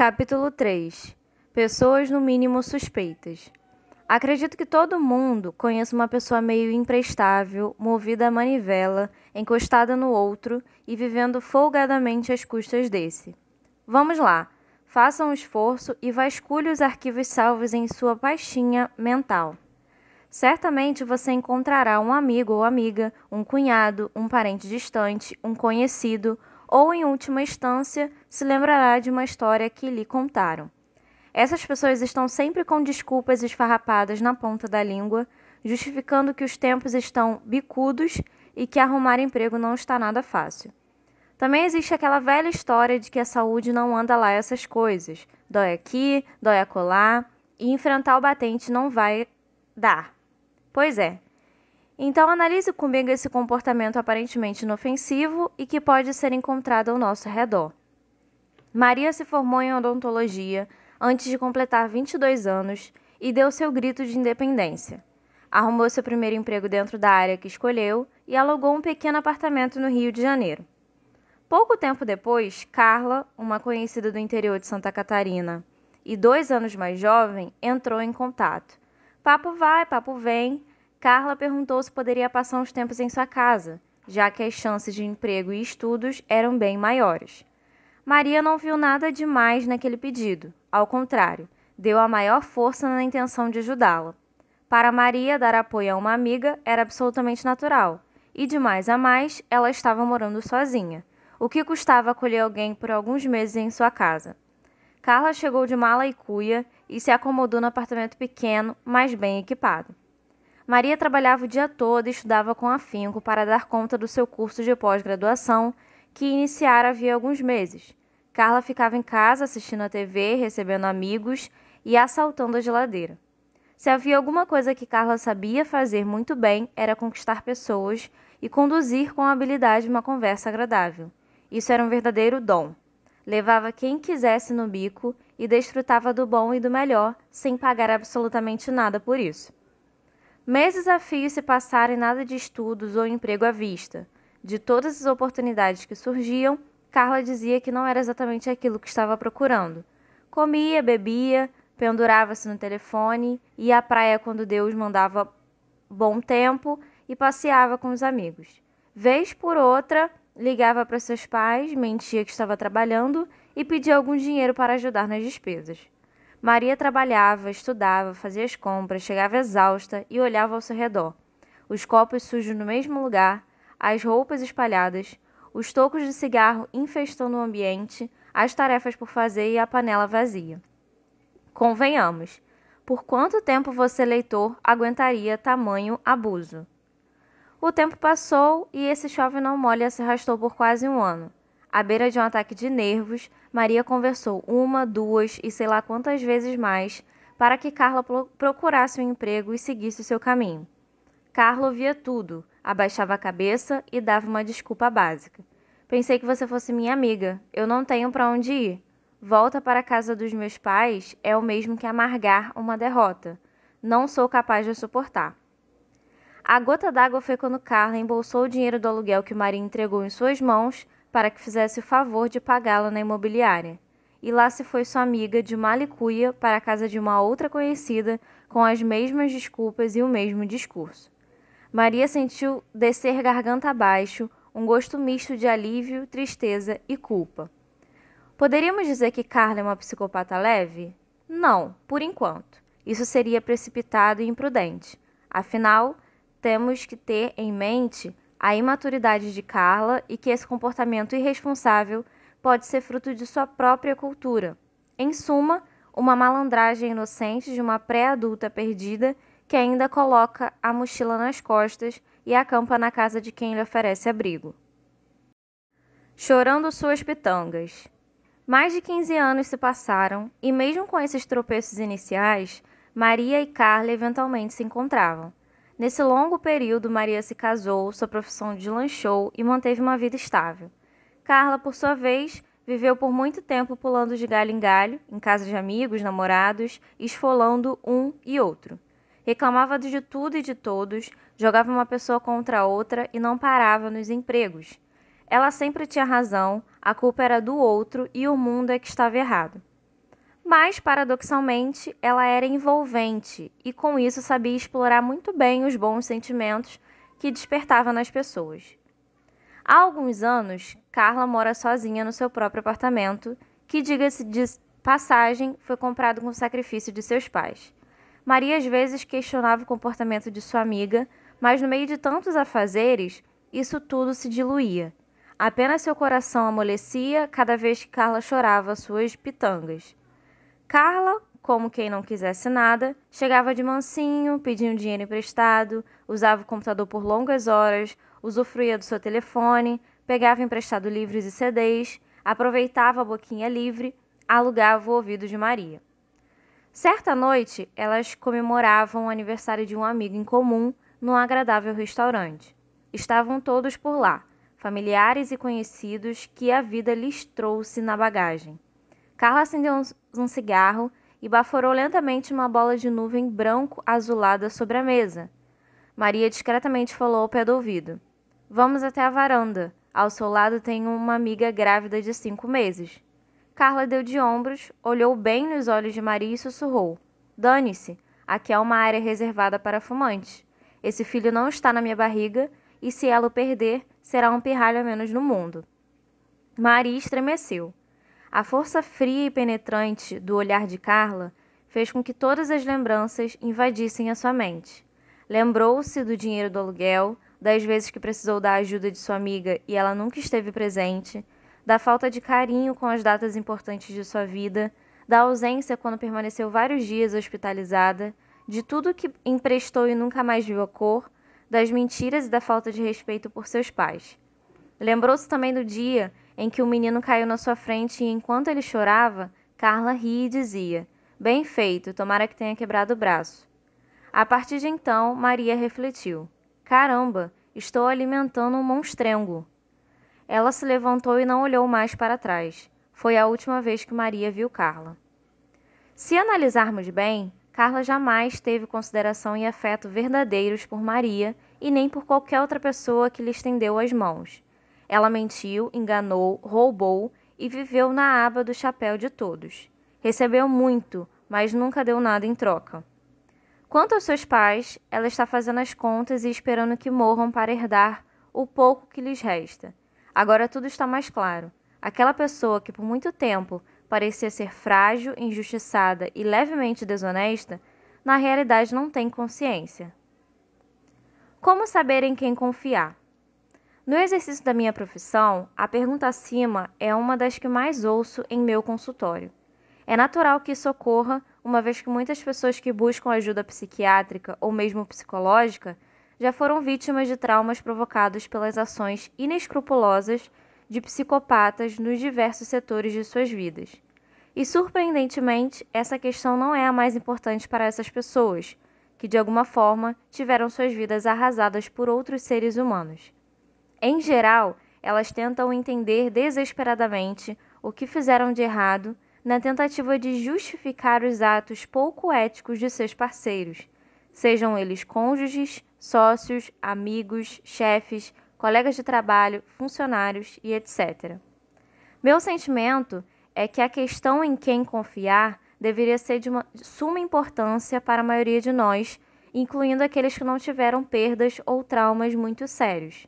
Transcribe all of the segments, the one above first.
Capítulo 3 Pessoas no mínimo suspeitas. Acredito que todo mundo conheça uma pessoa meio imprestável, movida à manivela, encostada no outro e vivendo folgadamente às custas desse. Vamos lá, faça um esforço e vasculhe os arquivos salvos em sua pastinha mental. Certamente você encontrará um amigo ou amiga, um cunhado, um parente distante, um conhecido, ou em última instância, se lembrará de uma história que lhe contaram. Essas pessoas estão sempre com desculpas esfarrapadas na ponta da língua, justificando que os tempos estão bicudos e que arrumar emprego não está nada fácil. Também existe aquela velha história de que a saúde não anda lá essas coisas. Dói aqui, dói acolá, e enfrentar o batente não vai dar. Pois é, então, analise comigo esse comportamento aparentemente inofensivo e que pode ser encontrado ao nosso redor. Maria se formou em odontologia antes de completar 22 anos e deu seu grito de independência. Arrumou seu primeiro emprego dentro da área que escolheu e alugou um pequeno apartamento no Rio de Janeiro. Pouco tempo depois, Carla, uma conhecida do interior de Santa Catarina e dois anos mais jovem, entrou em contato. Papo vai, papo vem, Carla perguntou se poderia passar uns tempos em sua casa, já que as chances de emprego e estudos eram bem maiores. Maria não viu nada demais naquele pedido, ao contrário, deu a maior força na intenção de ajudá-la. Para Maria, dar apoio a uma amiga era absolutamente natural, e de mais a mais, ela estava morando sozinha, o que custava acolher alguém por alguns meses em sua casa. Carla chegou de mala e cuia e se acomodou no apartamento pequeno, mas bem equipado. Maria trabalhava o dia todo e estudava com afinco para dar conta do seu curso de pós-graduação, que iniciara havia alguns meses. Carla ficava em casa assistindo a TV, recebendo amigos e assaltando a geladeira. Se havia alguma coisa que Carla sabia fazer muito bem, era conquistar pessoas e conduzir com habilidade uma conversa agradável. Isso era um verdadeiro dom. Levava quem quisesse no bico e desfrutava do bom e do melhor, sem pagar absolutamente nada por isso meses a fio se passaram e nada de estudos ou emprego à vista. De todas as oportunidades que surgiam, Carla dizia que não era exatamente aquilo que estava procurando. Comia, bebia, pendurava-se no telefone, ia à praia quando Deus mandava bom tempo e passeava com os amigos. Vez por outra, ligava para seus pais, mentia que estava trabalhando e pedia algum dinheiro para ajudar nas despesas. Maria trabalhava, estudava, fazia as compras, chegava exausta e olhava ao seu redor. Os copos sujos no mesmo lugar, as roupas espalhadas, os tocos de cigarro infestando o ambiente, as tarefas por fazer e a panela vazia. Convenhamos, por quanto tempo você, leitor, aguentaria tamanho abuso? O tempo passou e esse jovem não molha se arrastou por quase um ano, à beira de um ataque de nervos, Maria conversou uma, duas e sei lá quantas vezes mais para que Carla procurasse um emprego e seguisse seu caminho. Carla ouvia tudo, abaixava a cabeça e dava uma desculpa básica. Pensei que você fosse minha amiga. Eu não tenho para onde ir. Volta para a casa dos meus pais é o mesmo que amargar uma derrota. Não sou capaz de suportar. A gota d'água foi quando Carla embolsou o dinheiro do aluguel que Maria entregou em suas mãos para que fizesse o favor de pagá-la na imobiliária. E lá se foi sua amiga de malicuia para a casa de uma outra conhecida com as mesmas desculpas e o mesmo discurso. Maria sentiu descer garganta abaixo um gosto misto de alívio, tristeza e culpa. Poderíamos dizer que Carla é uma psicopata leve? Não, por enquanto. Isso seria precipitado e imprudente. Afinal, temos que ter em mente a imaturidade de Carla e que esse comportamento irresponsável pode ser fruto de sua própria cultura. Em suma, uma malandragem inocente de uma pré-adulta perdida que ainda coloca a mochila nas costas e acampa na casa de quem lhe oferece abrigo. Chorando suas pitangas. Mais de 15 anos se passaram e, mesmo com esses tropeços iniciais, Maria e Carla eventualmente se encontravam. Nesse longo período, Maria se casou, sua profissão deslanchou e manteve uma vida estável. Carla, por sua vez, viveu por muito tempo pulando de galho em galho, em casa de amigos, namorados, esfolando um e outro. Reclamava de tudo e de todos, jogava uma pessoa contra a outra e não parava nos empregos. Ela sempre tinha razão, a culpa era do outro e o mundo é que estava errado mas paradoxalmente ela era envolvente e com isso sabia explorar muito bem os bons sentimentos que despertava nas pessoas. Há alguns anos, Carla mora sozinha no seu próprio apartamento, que, diga-se de passagem, foi comprado com o sacrifício de seus pais. Maria às vezes questionava o comportamento de sua amiga, mas no meio de tantos afazeres, isso tudo se diluía. Apenas seu coração amolecia cada vez que Carla chorava suas pitangas. Carla, como quem não quisesse nada, chegava de mansinho, pedia dinheiro emprestado, usava o computador por longas horas, usufruía do seu telefone, pegava emprestado livros e CDs, aproveitava a boquinha livre, alugava o ouvido de Maria. Certa noite, elas comemoravam o aniversário de um amigo em comum num agradável restaurante. Estavam todos por lá, familiares e conhecidos que a vida lhes trouxe na bagagem. Carla acendeu um, cigarro e baforou lentamente uma bola de nuvem branco azulada sobre a mesa. Maria discretamente falou ao pé do ouvido: Vamos até a varanda. Ao seu lado tem uma amiga grávida de cinco meses. Carla deu de ombros, olhou bem nos olhos de Maria e sussurrou: Dane-se, aqui é uma área reservada para fumantes. Esse filho não está na minha barriga e se ela o perder, será um pirralho a menos no mundo. Maria estremeceu a força fria e penetrante do olhar de carla fez com que todas as lembranças invadissem a sua mente lembrou-se do dinheiro do aluguel das vezes que precisou da ajuda de sua amiga e ela nunca esteve presente da falta de carinho com as datas importantes de sua vida da ausência quando permaneceu vários dias hospitalizada de tudo que emprestou e nunca mais viu a cor das mentiras e da falta de respeito por seus pais lembrou-se também do dia em que o menino caiu na sua frente e, enquanto ele chorava, Carla ria e dizia: Bem feito, tomara que tenha quebrado o braço. A partir de então, Maria refletiu: Caramba, estou alimentando um monstrengo. Ela se levantou e não olhou mais para trás. Foi a última vez que Maria viu Carla. Se analisarmos bem, Carla jamais teve consideração e afeto verdadeiros por Maria e nem por qualquer outra pessoa que lhe estendeu as mãos. Ela mentiu, enganou, roubou e viveu na aba do chapéu de todos. Recebeu muito, mas nunca deu nada em troca. Quanto aos seus pais, ela está fazendo as contas e esperando que morram para herdar o pouco que lhes resta. Agora tudo está mais claro. Aquela pessoa que por muito tempo parecia ser frágil, injustiçada e levemente desonesta, na realidade não tem consciência. Como saber em quem confiar? No exercício da minha profissão, a pergunta acima é uma das que mais ouço em meu consultório. É natural que isso ocorra, uma vez que muitas pessoas que buscam ajuda psiquiátrica ou mesmo psicológica já foram vítimas de traumas provocados pelas ações inescrupulosas de psicopatas nos diversos setores de suas vidas. E surpreendentemente, essa questão não é a mais importante para essas pessoas, que de alguma forma tiveram suas vidas arrasadas por outros seres humanos. Em geral, elas tentam entender desesperadamente o que fizeram de errado na tentativa de justificar os atos pouco éticos de seus parceiros, sejam eles cônjuges, sócios, amigos, chefes, colegas de trabalho, funcionários e etc. Meu sentimento é que a questão em quem confiar deveria ser de, uma, de suma importância para a maioria de nós, incluindo aqueles que não tiveram perdas ou traumas muito sérios.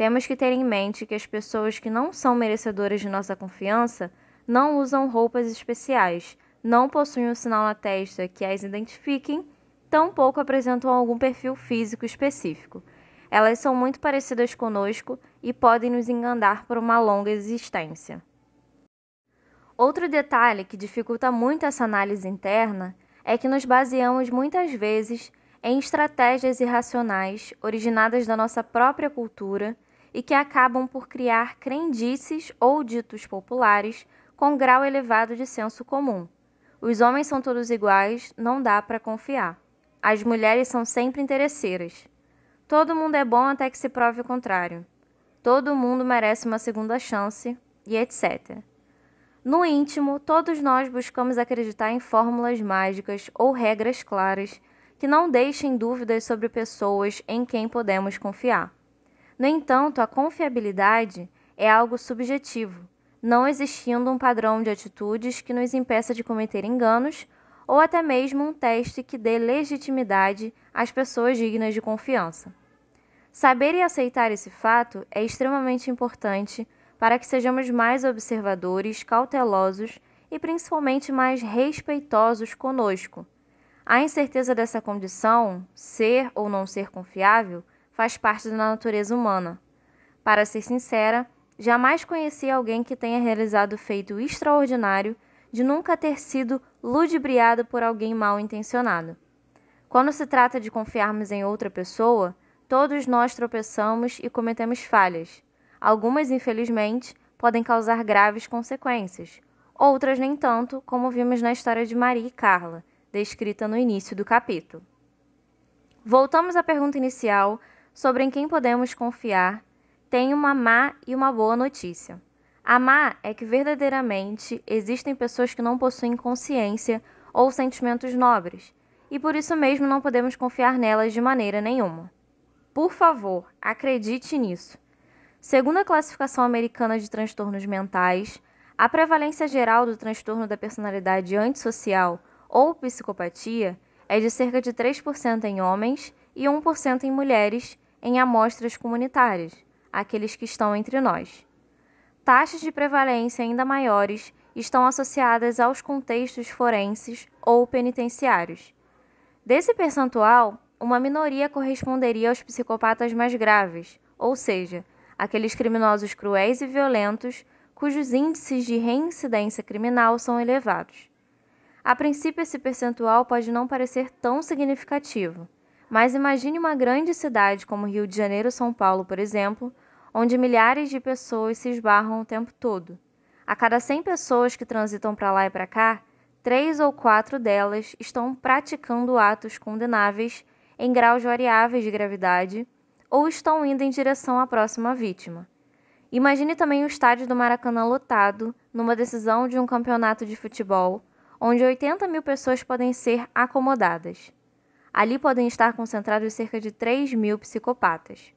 Temos que ter em mente que as pessoas que não são merecedoras de nossa confiança não usam roupas especiais, não possuem um sinal na testa que as identifiquem, tampouco apresentam algum perfil físico específico. Elas são muito parecidas conosco e podem nos enganar por uma longa existência. Outro detalhe que dificulta muito essa análise interna é que nos baseamos muitas vezes em estratégias irracionais originadas da nossa própria cultura e que acabam por criar crendices ou ditos populares com grau elevado de senso comum. Os homens são todos iguais, não dá para confiar. As mulheres são sempre interesseiras. Todo mundo é bom até que se prove o contrário. Todo mundo merece uma segunda chance e etc. No íntimo, todos nós buscamos acreditar em fórmulas mágicas ou regras claras que não deixem dúvidas sobre pessoas em quem podemos confiar. No entanto a confiabilidade é algo subjetivo não existindo um padrão de atitudes que nos impeça de cometer enganos ou até mesmo um teste que dê legitimidade às pessoas dignas de confiança. Saber e aceitar esse fato é extremamente importante para que sejamos mais observadores, cautelosos e principalmente mais respeitosos conosco. A incerteza dessa condição, ser ou não ser confiável, faz parte da natureza humana. Para ser sincera, jamais conheci alguém que tenha realizado feito extraordinário de nunca ter sido ludibriado por alguém mal intencionado. Quando se trata de confiarmos em outra pessoa, todos nós tropeçamos e cometemos falhas. Algumas, infelizmente, podem causar graves consequências, outras nem tanto, como vimos na história de Maria e Carla, descrita no início do capítulo. Voltamos à pergunta inicial sobre em quem podemos confiar, tem uma má e uma boa notícia. A má é que verdadeiramente existem pessoas que não possuem consciência ou sentimentos nobres, e por isso mesmo não podemos confiar nelas de maneira nenhuma. Por favor, acredite nisso. Segundo a classificação americana de transtornos mentais, a prevalência geral do transtorno da personalidade antissocial ou psicopatia é de cerca de 3% em homens e 1% em mulheres em amostras comunitárias, aqueles que estão entre nós. Taxas de prevalência ainda maiores estão associadas aos contextos forenses ou penitenciários. Desse percentual, uma minoria corresponderia aos psicopatas mais graves, ou seja, aqueles criminosos cruéis e violentos cujos índices de reincidência criminal são elevados. A princípio, esse percentual pode não parecer tão significativo, mas imagine uma grande cidade como Rio de Janeiro ou São Paulo, por exemplo, onde milhares de pessoas se esbarram o tempo todo. A cada 100 pessoas que transitam para lá e para cá, três ou quatro delas estão praticando atos condenáveis em graus variáveis de gravidade ou estão indo em direção à próxima vítima. Imagine também o estádio do Maracanã lotado numa decisão de um campeonato de futebol, onde 80 mil pessoas podem ser acomodadas ali podem estar concentrados cerca de 3 mil psicopatas.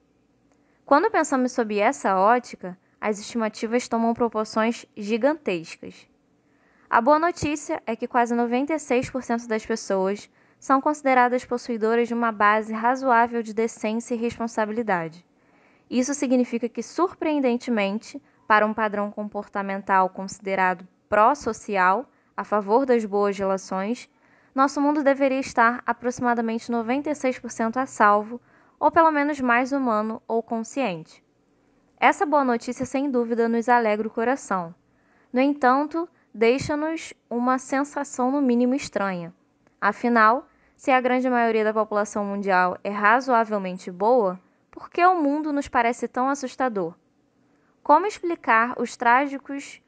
Quando pensamos sob essa ótica, as estimativas tomam proporções gigantescas. A boa notícia é que quase 96% das pessoas são consideradas possuidoras de uma base razoável de decência e responsabilidade. Isso significa que, surpreendentemente, para um padrão comportamental considerado pró-social, a favor das boas relações, nosso mundo deveria estar aproximadamente 96% a salvo, ou pelo menos mais humano ou consciente. Essa boa notícia, sem dúvida, nos alegra o coração. No entanto, deixa-nos uma sensação no mínimo estranha. Afinal, se a grande maioria da população mundial é razoavelmente boa, por que o mundo nos parece tão assustador? Como explicar os trágicos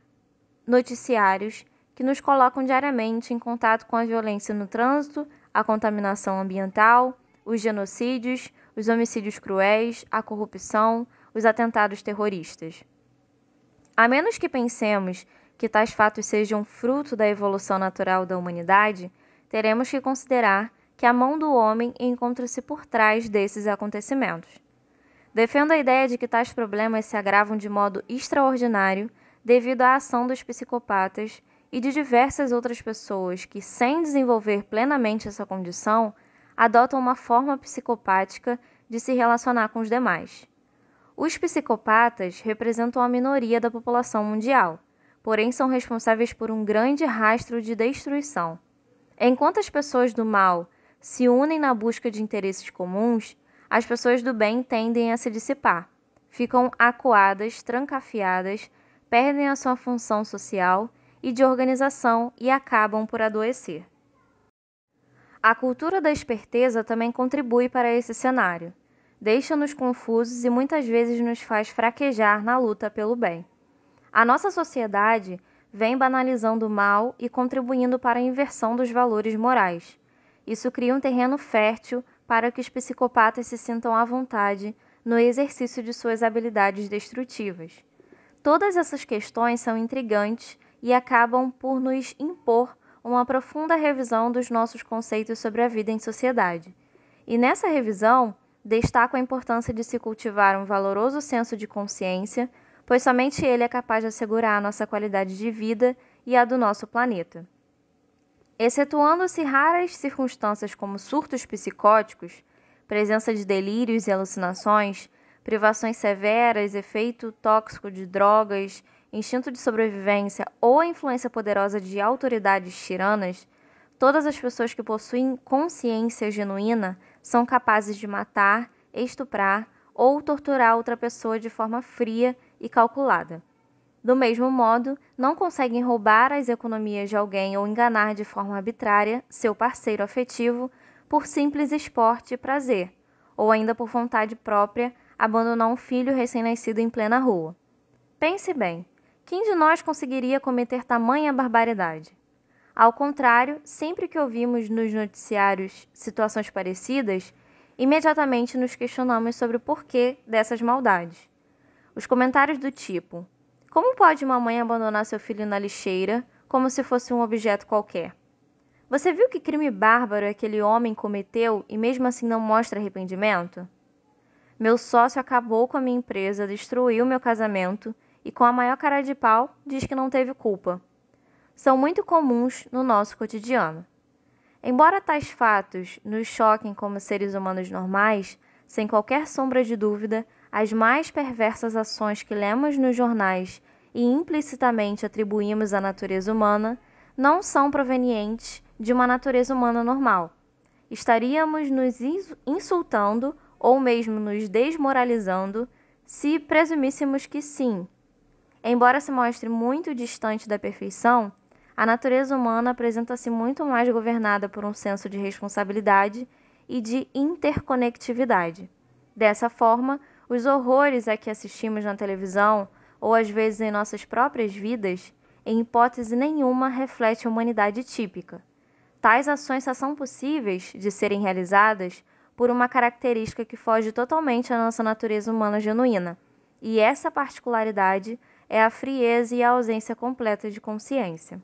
noticiários que nos colocam diariamente em contato com a violência no trânsito, a contaminação ambiental, os genocídios, os homicídios cruéis, a corrupção, os atentados terroristas. A menos que pensemos que tais fatos sejam fruto da evolução natural da humanidade, teremos que considerar que a mão do homem encontra-se por trás desses acontecimentos. Defendo a ideia de que tais problemas se agravam de modo extraordinário devido à ação dos psicopatas e de diversas outras pessoas que, sem desenvolver plenamente essa condição, adotam uma forma psicopática de se relacionar com os demais. Os psicopatas representam a minoria da população mundial, porém são responsáveis por um grande rastro de destruição. Enquanto as pessoas do mal se unem na busca de interesses comuns, as pessoas do bem tendem a se dissipar, ficam acuadas, trancafiadas, perdem a sua função social e de organização e acabam por adoecer. A cultura da esperteza também contribui para esse cenário. Deixa-nos confusos e muitas vezes nos faz fraquejar na luta pelo bem. A nossa sociedade vem banalizando o mal e contribuindo para a inversão dos valores morais. Isso cria um terreno fértil para que os psicopatas se sintam à vontade no exercício de suas habilidades destrutivas. Todas essas questões são intrigantes e acabam por nos impor uma profunda revisão dos nossos conceitos sobre a vida em sociedade. E nessa revisão, destaco a importância de se cultivar um valoroso senso de consciência, pois somente ele é capaz de assegurar a nossa qualidade de vida e a do nosso planeta. Excetuando-se raras circunstâncias como surtos psicóticos, presença de delírios e alucinações, privações severas, efeito tóxico de drogas, instinto de sobrevivência ou a influência poderosa de autoridades tiranas, todas as pessoas que possuem consciência genuína são capazes de matar, estuprar ou torturar outra pessoa de forma fria e calculada. Do mesmo modo, não conseguem roubar as economias de alguém ou enganar de forma arbitrária seu parceiro afetivo por simples esporte e prazer, ou ainda por vontade própria abandonar um filho recém-nascido em plena rua. Pense bem: quem de nós conseguiria cometer tamanha barbaridade? Ao contrário, sempre que ouvimos nos noticiários situações parecidas, imediatamente nos questionamos sobre o porquê dessas maldades. Os comentários do tipo: Como pode uma mãe abandonar seu filho na lixeira como se fosse um objeto qualquer? Você viu que crime bárbaro aquele homem cometeu e mesmo assim não mostra arrependimento? Meu sócio acabou com a minha empresa, destruiu meu casamento e com a maior cara de pau diz que não teve culpa. São muito comuns no nosso cotidiano. Embora tais fatos nos choquem como seres humanos normais, sem qualquer sombra de dúvida, as mais perversas ações que lemos nos jornais e implicitamente atribuímos à natureza humana não são provenientes de uma natureza humana normal. Estaríamos nos insultando ou mesmo nos desmoralizando se presumíssemos que sim, embora se mostre muito distante da perfeição a natureza humana apresenta-se muito mais governada por um senso de responsabilidade e de interconectividade dessa forma os horrores a que assistimos na televisão ou às vezes em nossas próprias vidas em hipótese nenhuma reflete a humanidade típica tais ações só são possíveis de serem realizadas por uma característica que foge totalmente à nossa natureza humana genuína e essa particularidade é a frieza e a ausência completa de consciência.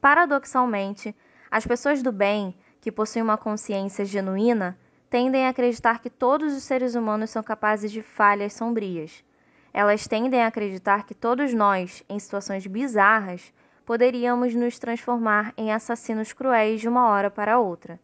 Paradoxalmente, as pessoas do bem, que possuem uma consciência genuína, tendem a acreditar que todos os seres humanos são capazes de falhas sombrias. Elas tendem a acreditar que todos nós, em situações bizarras, poderíamos nos transformar em assassinos cruéis de uma hora para outra.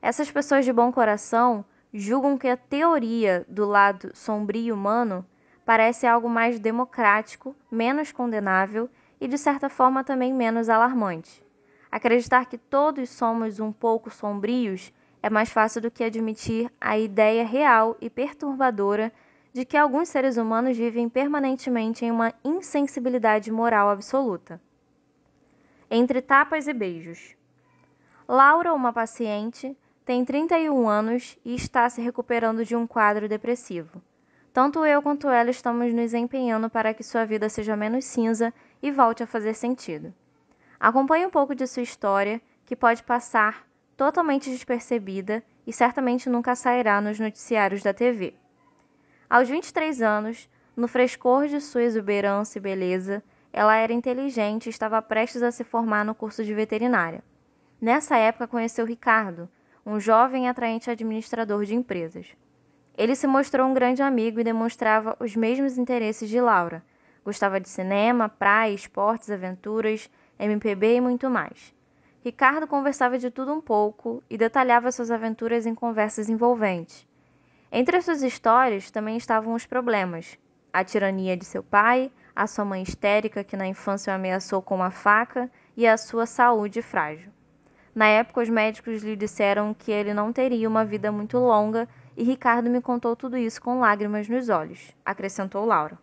Essas pessoas de bom coração julgam que a teoria do lado sombrio humano parece algo mais democrático, menos condenável e, de certa forma, também menos alarmante. Acreditar que todos somos um pouco sombrios é mais fácil do que admitir a ideia real e perturbadora de que alguns seres humanos vivem permanentemente em uma insensibilidade moral absoluta. Entre tapas e beijos. Laura, uma paciente, tem 31 anos e está se recuperando de um quadro depressivo. Tanto eu quanto ela estamos nos empenhando para que sua vida seja menos cinza e volte a fazer sentido. Acompanhe um pouco de sua história, que pode passar totalmente despercebida e certamente nunca sairá nos noticiários da TV. Aos 23 anos, no frescor de sua exuberância e beleza, ela era inteligente e estava prestes a se formar no curso de veterinária. Nessa época, conheceu Ricardo, um jovem e atraente administrador de empresas. Ele se mostrou um grande amigo e demonstrava os mesmos interesses de Laura. Gostava de cinema, praia, esportes, aventuras, MPB e muito mais. Ricardo conversava de tudo um pouco e detalhava suas aventuras em conversas envolventes. Entre as suas histórias também estavam os problemas: a tirania de seu pai, a sua mãe histérica que na infância o ameaçou com uma faca e a sua saúde frágil. Na época, os médicos lhe disseram que ele não teria uma vida muito longa e Ricardo me contou tudo isso com lágrimas nos olhos, acrescentou Laura.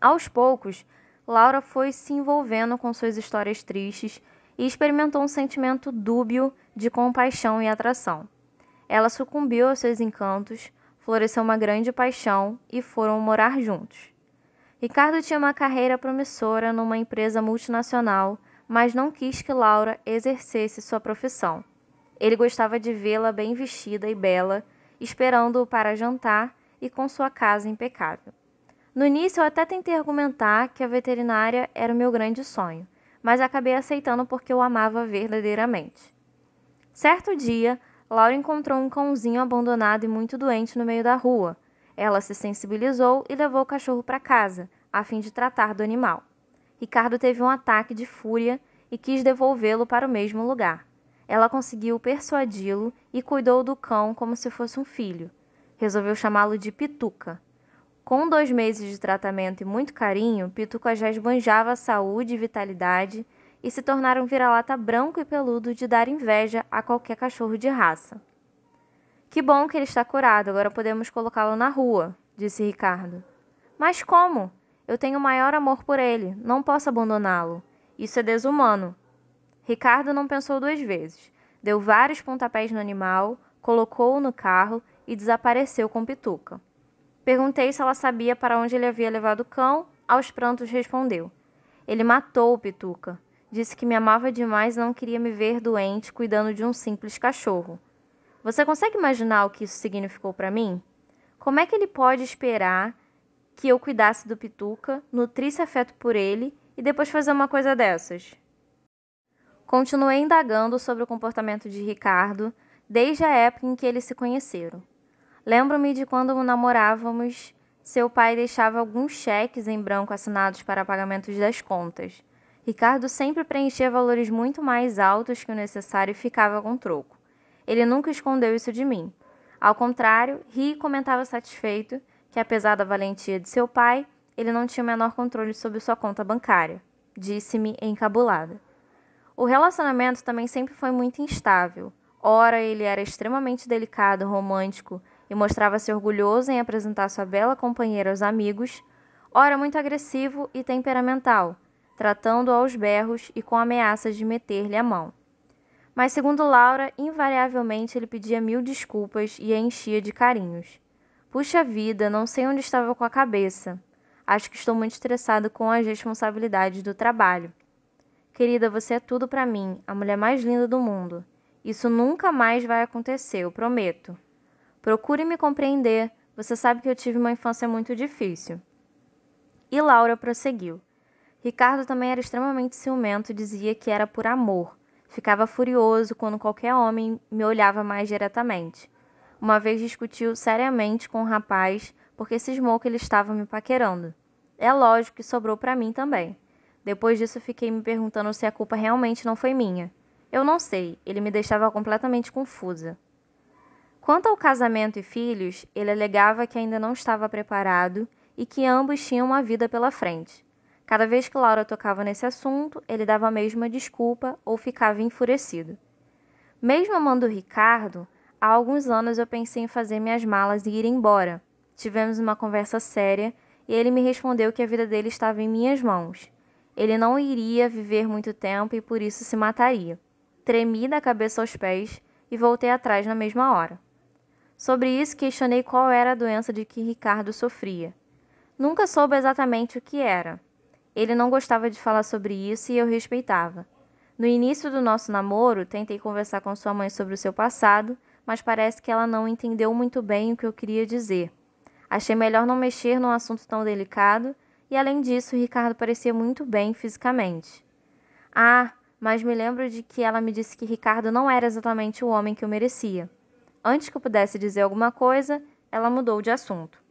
Aos poucos, Laura foi se envolvendo com suas histórias tristes e experimentou um sentimento dúbio de compaixão e atração. Ela sucumbiu aos seus encantos, floresceu uma grande paixão e foram morar juntos. Ricardo tinha uma carreira promissora numa empresa multinacional, mas não quis que Laura exercesse sua profissão. Ele gostava de vê-la bem vestida e bela, esperando-o para jantar e com sua casa impecável. No início, eu até tentei argumentar que a veterinária era o meu grande sonho, mas acabei aceitando porque eu amava verdadeiramente. Certo dia, Laura encontrou um cãozinho abandonado e muito doente no meio da rua. Ela se sensibilizou e levou o cachorro para casa, a fim de tratar do animal. Ricardo teve um ataque de fúria e quis devolvê-lo para o mesmo lugar. Ela conseguiu persuadi-lo e cuidou do cão como se fosse um filho. Resolveu chamá-lo de Pituca. Com dois meses de tratamento e muito carinho, Pituca já esbanjava saúde e vitalidade e se tornara um vira-lata branco e peludo de dar inveja a qualquer cachorro de raça. Que bom que ele está curado, agora podemos colocá-lo na rua, disse Ricardo. Mas como? Eu tenho o maior amor por ele, não posso abandoná-lo. Isso é desumano ricardo não pensou duas vezes deu vários pontapés no animal colocou-o no carro e desapareceu com pituca perguntei se ela sabia para onde ele havia levado o cão aos prantos respondeu ele matou o pituca disse que me amava demais e não queria me ver doente cuidando de um simples cachorro você consegue imaginar o que isso significou para mim como é que ele pode esperar que eu cuidasse do Pituca, nutrisse afeto por ele e depois fazer uma coisa dessas? continuei indagando sobre o comportamento de ricardo desde a época em que eles se conheceram lembro-me de quando namorávamos seu pai deixava alguns cheques em branco assinados para pagamento das contas ricardo sempre preenchia valores muito mais altos que o necessário e ficava com troco ele nunca escondeu isso de mim ao contrário ria e comentava satisfeito que apesar da valentia de seu pai ele não tinha o menor controle sobre sua conta bancária disse-me encabulada o relacionamento também sempre foi muito instável. Ora, ele era extremamente delicado, romântico e mostrava-se orgulhoso em apresentar sua bela companheira aos amigos, ora, muito agressivo e temperamental, tratando -o aos berros e com ameaças de meter-lhe a mão. Mas, segundo Laura, invariavelmente ele pedia mil desculpas e a enchia de carinhos. Puxa vida, não sei onde estava com a cabeça. Acho que estou muito estressado com as responsabilidades do trabalho. Querida, você é tudo para mim, a mulher mais linda do mundo. Isso nunca mais vai acontecer, eu prometo. Procure me compreender, você sabe que eu tive uma infância muito difícil. E Laura prosseguiu. Ricardo também era extremamente ciumento, e dizia que era por amor. Ficava furioso quando qualquer homem me olhava mais diretamente. Uma vez discutiu seriamente com o um rapaz porque cismou que ele estava me paquerando. É lógico que sobrou para mim também. Depois disso, fiquei me perguntando se a culpa realmente não foi minha. Eu não sei, ele me deixava completamente confusa. Quanto ao casamento e filhos, ele alegava que ainda não estava preparado e que ambos tinham uma vida pela frente. Cada vez que Laura tocava nesse assunto, ele dava a mesma desculpa ou ficava enfurecido. Mesmo amando Ricardo, há alguns anos eu pensei em fazer minhas malas e ir embora. Tivemos uma conversa séria e ele me respondeu que a vida dele estava em minhas mãos ele não iria viver muito tempo e por isso se mataria. Tremi da cabeça aos pés e voltei atrás na mesma hora. Sobre isso, questionei qual era a doença de que Ricardo sofria. Nunca soube exatamente o que era. Ele não gostava de falar sobre isso e eu respeitava. No início do nosso namoro, tentei conversar com sua mãe sobre o seu passado, mas parece que ela não entendeu muito bem o que eu queria dizer. Achei melhor não mexer num assunto tão delicado e além disso, Ricardo parecia muito bem fisicamente. Ah, mas me lembro de que ela me disse que Ricardo não era exatamente o homem que eu merecia. Antes que eu pudesse dizer alguma coisa, ela mudou de assunto.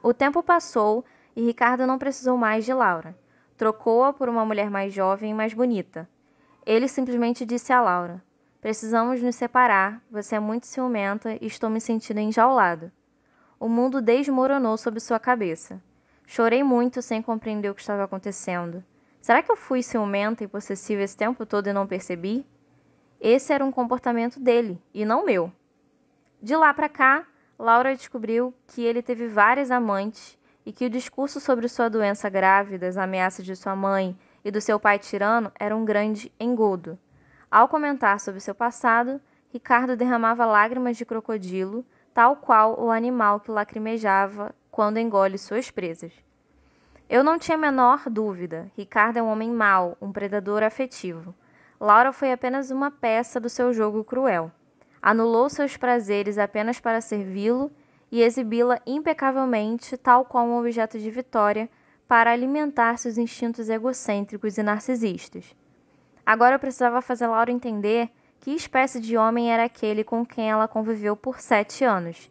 O tempo passou e Ricardo não precisou mais de Laura. Trocou-a por uma mulher mais jovem e mais bonita. Ele simplesmente disse a Laura: Precisamos nos separar, você é muito ciumenta e estou me sentindo enjaulado. O mundo desmoronou sob sua cabeça. Chorei muito sem compreender o que estava acontecendo. Será que eu fui ciumenta e possessiva esse tempo todo e não percebi? Esse era um comportamento dele e não meu. De lá para cá, Laura descobriu que ele teve várias amantes e que o discurso sobre sua doença grave, das ameaças de sua mãe e do seu pai tirano era um grande engodo. Ao comentar sobre seu passado, Ricardo derramava lágrimas de crocodilo, tal qual o animal que lacrimejava quando engole suas presas. Eu não tinha a menor dúvida. Ricardo é um homem mau, um predador afetivo. Laura foi apenas uma peça do seu jogo cruel. Anulou seus prazeres apenas para servi-lo e exibi-la impecavelmente, tal como um objeto de vitória, para alimentar seus instintos egocêntricos e narcisistas. Agora eu precisava fazer Laura entender que espécie de homem era aquele com quem ela conviveu por sete anos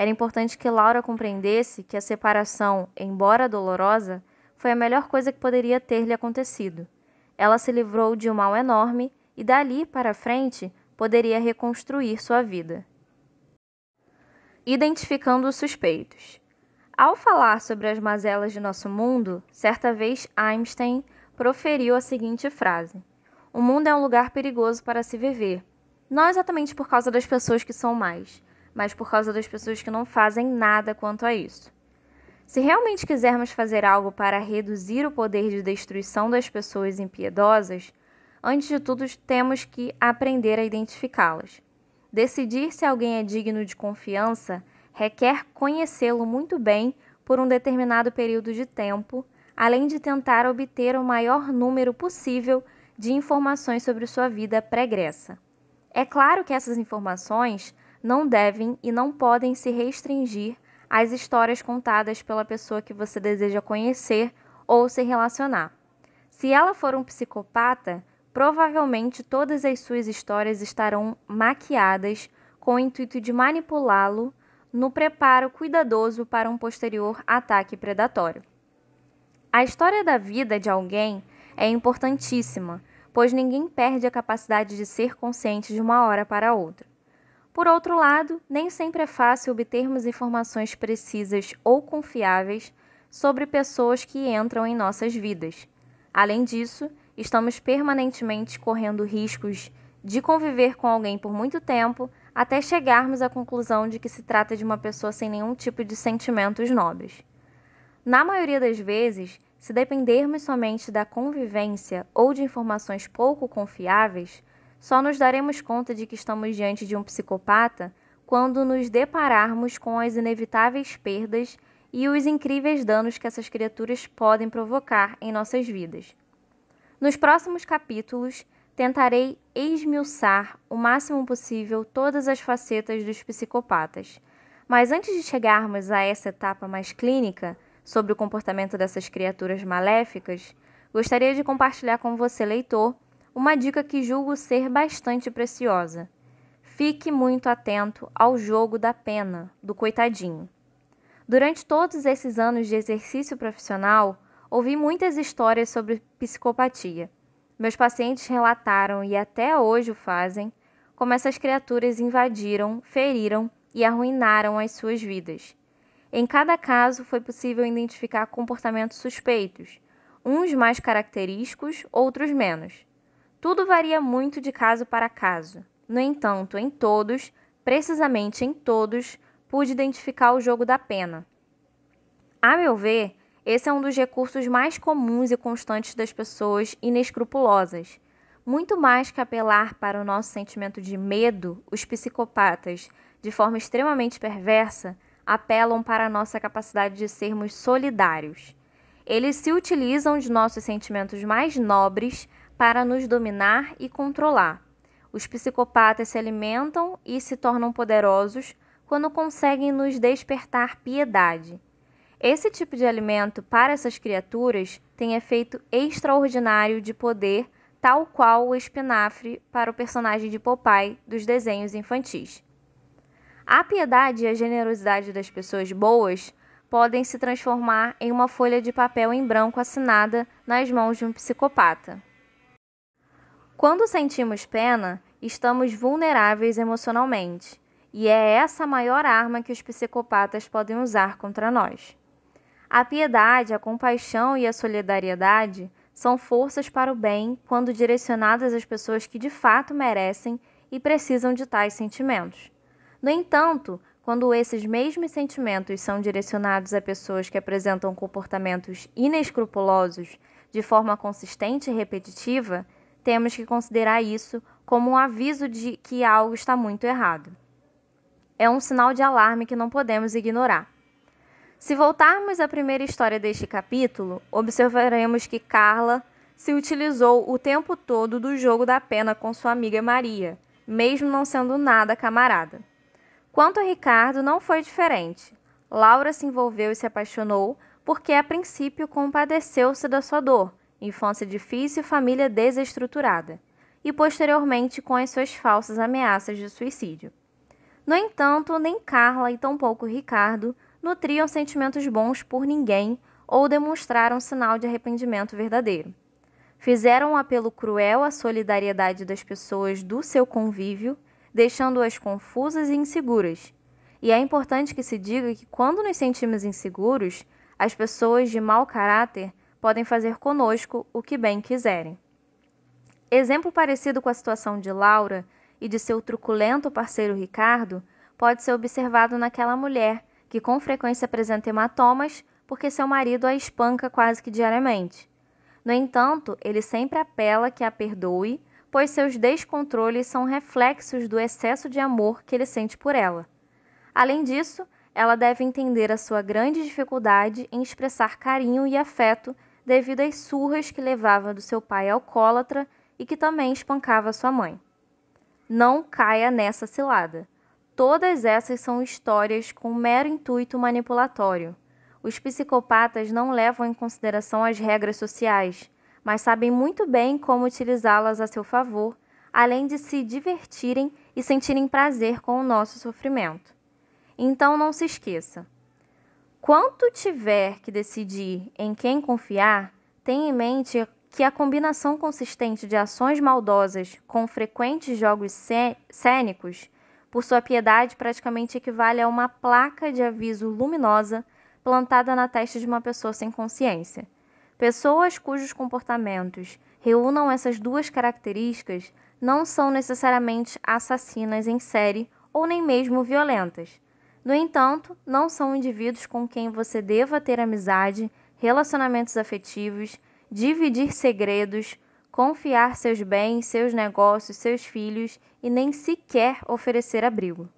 era importante que Laura compreendesse que a separação, embora dolorosa, foi a melhor coisa que poderia ter lhe acontecido. Ela se livrou de um mal enorme e dali para frente poderia reconstruir sua vida. Identificando os suspeitos. Ao falar sobre as mazelas de nosso mundo, certa vez Einstein proferiu a seguinte frase: O mundo é um lugar perigoso para se viver, não exatamente por causa das pessoas que são mais, mas por causa das pessoas que não fazem nada quanto a isso. Se realmente quisermos fazer algo para reduzir o poder de destruição das pessoas impiedosas, antes de tudo temos que aprender a identificá-las. Decidir se alguém é digno de confiança requer conhecê-lo muito bem por um determinado período de tempo, além de tentar obter o maior número possível de informações sobre sua vida pregressa. É claro que essas informações não devem e não podem se restringir às histórias contadas pela pessoa que você deseja conhecer ou se relacionar. Se ela for um psicopata, provavelmente todas as suas histórias estarão maquiadas com o intuito de manipulá-lo no preparo cuidadoso para um posterior ataque predatório. A história da vida de alguém é importantíssima, pois ninguém perde a capacidade de ser consciente de uma hora para outra. Por outro lado, nem sempre é fácil obtermos informações precisas ou confiáveis sobre pessoas que entram em nossas vidas. Além disso, estamos permanentemente correndo riscos de conviver com alguém por muito tempo até chegarmos à conclusão de que se trata de uma pessoa sem nenhum tipo de sentimentos nobres. Na maioria das vezes, se dependermos somente da convivência ou de informações pouco confiáveis, só nos daremos conta de que estamos diante de um psicopata quando nos depararmos com as inevitáveis perdas e os incríveis danos que essas criaturas podem provocar em nossas vidas. Nos próximos capítulos, tentarei esmiuçar o máximo possível todas as facetas dos psicopatas. Mas antes de chegarmos a essa etapa mais clínica sobre o comportamento dessas criaturas maléficas, gostaria de compartilhar com você, leitor, uma dica que julgo ser bastante preciosa. Fique muito atento ao jogo da pena, do coitadinho. Durante todos esses anos de exercício profissional, ouvi muitas histórias sobre psicopatia. Meus pacientes relataram e até hoje o fazem como essas criaturas invadiram, feriram e arruinaram as suas vidas. Em cada caso, foi possível identificar comportamentos suspeitos, uns mais característicos, outros menos. Tudo varia muito de caso para caso. No entanto, em todos, precisamente em todos, pude identificar o jogo da pena. A meu ver, esse é um dos recursos mais comuns e constantes das pessoas inescrupulosas. Muito mais que apelar para o nosso sentimento de medo, os psicopatas, de forma extremamente perversa, apelam para a nossa capacidade de sermos solidários. Eles se utilizam de nossos sentimentos mais nobres para nos dominar e controlar. Os psicopatas se alimentam e se tornam poderosos quando conseguem nos despertar piedade. Esse tipo de alimento para essas criaturas tem efeito extraordinário de poder, tal qual o espinafre para o personagem de Popeye dos desenhos infantis. A piedade e a generosidade das pessoas boas podem se transformar em uma folha de papel em branco assinada nas mãos de um psicopata. Quando sentimos pena, estamos vulneráveis emocionalmente, e é essa a maior arma que os psicopatas podem usar contra nós. A piedade, a compaixão e a solidariedade são forças para o bem quando direcionadas às pessoas que de fato merecem e precisam de tais sentimentos. No entanto, quando esses mesmos sentimentos são direcionados a pessoas que apresentam comportamentos inescrupulosos de forma consistente e repetitiva, temos que considerar isso como um aviso de que algo está muito errado. É um sinal de alarme que não podemos ignorar. Se voltarmos à primeira história deste capítulo, observaremos que Carla se utilizou o tempo todo do jogo da pena com sua amiga Maria, mesmo não sendo nada camarada. Quanto a Ricardo, não foi diferente. Laura se envolveu e se apaixonou porque, a princípio, compadeceu-se da sua dor, infância difícil e família desestruturada, e posteriormente com as suas falsas ameaças de suicídio. No entanto, nem Carla e tampouco Ricardo nutriam sentimentos bons por ninguém ou demonstraram sinal de arrependimento verdadeiro. Fizeram um apelo cruel à solidariedade das pessoas do seu convívio, deixando-as confusas e inseguras. E é importante que se diga que quando nos sentimos inseguros, as pessoas de mau caráter podem fazer conosco o que bem quiserem. Exemplo parecido com a situação de Laura e de seu truculento parceiro Ricardo pode ser observado naquela mulher que com frequência apresenta hematomas porque seu marido a espanca quase que diariamente. No entanto, ele sempre apela que a perdoe, pois seus descontroles são reflexos do excesso de amor que ele sente por ela. Além disso, ela deve entender a sua grande dificuldade em expressar carinho e afeto devido às surras que levava do seu pai alcoólatra e que também espancava sua mãe. Não caia nessa cilada. Todas essas são histórias com mero intuito manipulatório. Os psicopatas não levam em consideração as regras sociais, mas sabem muito bem como utilizá-las a seu favor, além de se divertirem e sentirem prazer com o nosso sofrimento. Então não se esqueça: quando tiver que decidir em quem confiar, tenha em mente que a combinação consistente de ações maldosas com frequentes jogos cênicos, por sua piedade, praticamente equivale a uma placa de aviso luminosa plantada na testa de uma pessoa sem consciência. Pessoas cujos comportamentos reúnam essas duas características não são necessariamente assassinas em série ou nem mesmo violentas no entanto não são indivíduos com quem você deva ter amizade relacionamentos afetivos dividir segredos confiar seus bens seus negócios seus filhos e nem sequer oferecer abrigo